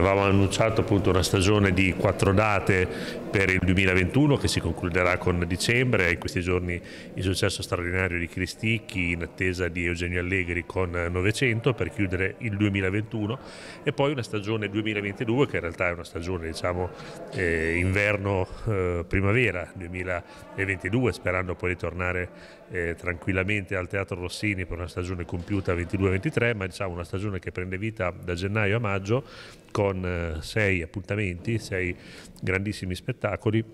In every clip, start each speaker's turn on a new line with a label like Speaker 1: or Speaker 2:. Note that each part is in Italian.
Speaker 1: Avevamo annunciato appunto una stagione di quattro date per il 2021 che si concluderà con dicembre. In questi giorni il successo straordinario di Cristicchi in attesa di Eugenio Allegri con 900 per chiudere il 2021 e poi una stagione 2022 che in realtà è una stagione diciamo eh, inverno-primavera eh, 2022 sperando poi di tornare eh, tranquillamente al Teatro Rossini per una stagione compiuta 22-23 ma diciamo una stagione che prende vita da gennaio a maggio con con eh, sei appuntamenti, sei grandissimi spettacoli,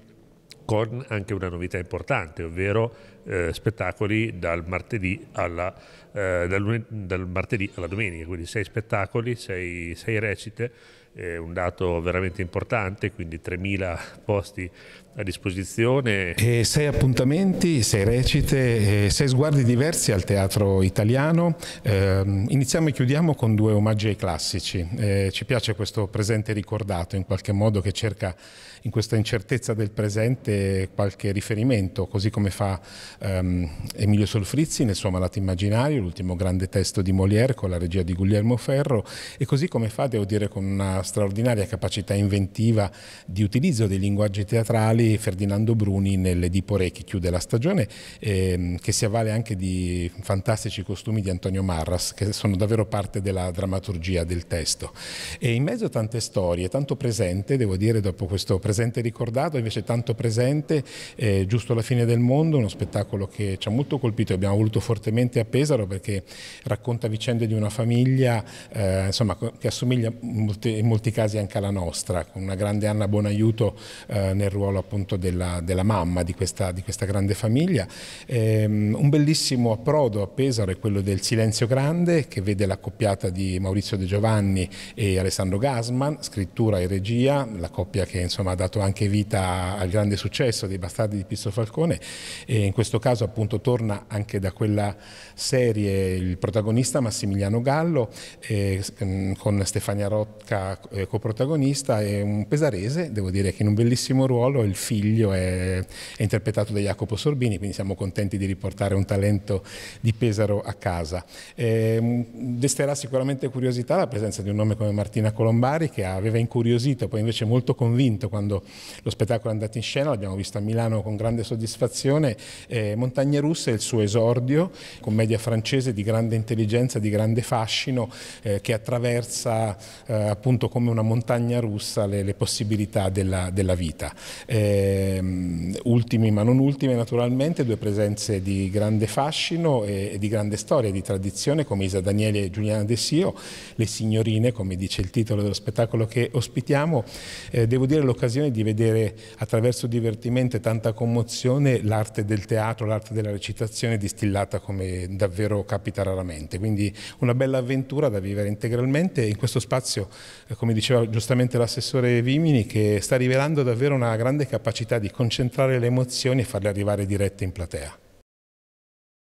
Speaker 1: con anche una novità importante, ovvero eh, spettacoli dal martedì, alla, eh, dal, dal martedì alla, domenica, quindi sei spettacoli, sei, sei recite, eh, un dato veramente importante, quindi 3.000 posti a disposizione.
Speaker 2: E sei appuntamenti, sei recite, sei sguardi diversi al teatro italiano. Eh, iniziamo e chiudiamo con due omaggi ai classici. Eh, ci piace questo presente ricordato in qualche modo che cerca in questa incertezza del presente qualche riferimento, così come fa um, Emilio Solfrizzi nel suo Malato Immaginario, l'ultimo grande testo di Molière con la regia di Guglielmo Ferro e così come fa, devo dire, con una straordinaria capacità inventiva di utilizzo dei linguaggi teatrali Ferdinando Bruni nell'Edipo Re che chiude la stagione ehm, che si avvale anche di fantastici costumi di Antonio Marras che sono davvero parte della drammaturgia del testo e in mezzo a tante storie, tanto presente devo dire dopo questo presente ricordato invece tanto presente eh, Giusto la fine del mondo, uno spettacolo quello che ci ha molto colpito e abbiamo voluto fortemente a Pesaro perché racconta vicende di una famiglia eh, insomma, che assomiglia in molti, in molti, casi anche alla nostra, con una grande Anna Buonaiuto eh, nel ruolo appunto della, della mamma di questa, di questa, grande famiglia. Ehm, un bellissimo approdo a Pesaro è quello del Silenzio Grande che vede la coppiata di Maurizio De Giovanni e Alessandro Gasman, scrittura e regia, la coppia che insomma, ha dato anche vita al grande successo dei Bastardi di Pisto Falcone e in questo questo caso appunto torna anche da quella serie il protagonista Massimiliano Gallo eh, mm, con Stefania Rocca eh, coprotagonista e un pesarese, devo dire che in un bellissimo ruolo il figlio è, è interpretato da Jacopo Sorbini, quindi siamo contenti di riportare un talento di Pesaro a casa. Eh, desterà sicuramente curiosità la presenza di un nome come Martina Colombari che aveva incuriosito, poi invece molto convinto quando lo spettacolo è andato in scena, l'abbiamo visto a Milano con grande soddisfazione. Eh, Montagne Russe è il suo esordio, commedia francese di grande intelligenza, di grande fascino, eh, che attraversa eh, appunto come una montagna russa le, le possibilità della, della vita. Ehm, ultimi ma non ultime naturalmente, due presenze di grande fascino e, e di grande storia, di tradizione come Isa Daniele e Giuliana Dessio, le signorine come dice il titolo dello spettacolo che ospitiamo, eh, devo dire l'occasione di vedere attraverso divertimento e tanta commozione l'arte del teatro teatro, l'arte della recitazione distillata come davvero capita raramente, quindi una bella avventura da vivere integralmente in questo spazio, eh, come diceva giustamente l'assessore Vimini, che sta rivelando davvero una grande capacità di concentrare le emozioni e farle arrivare dirette in platea.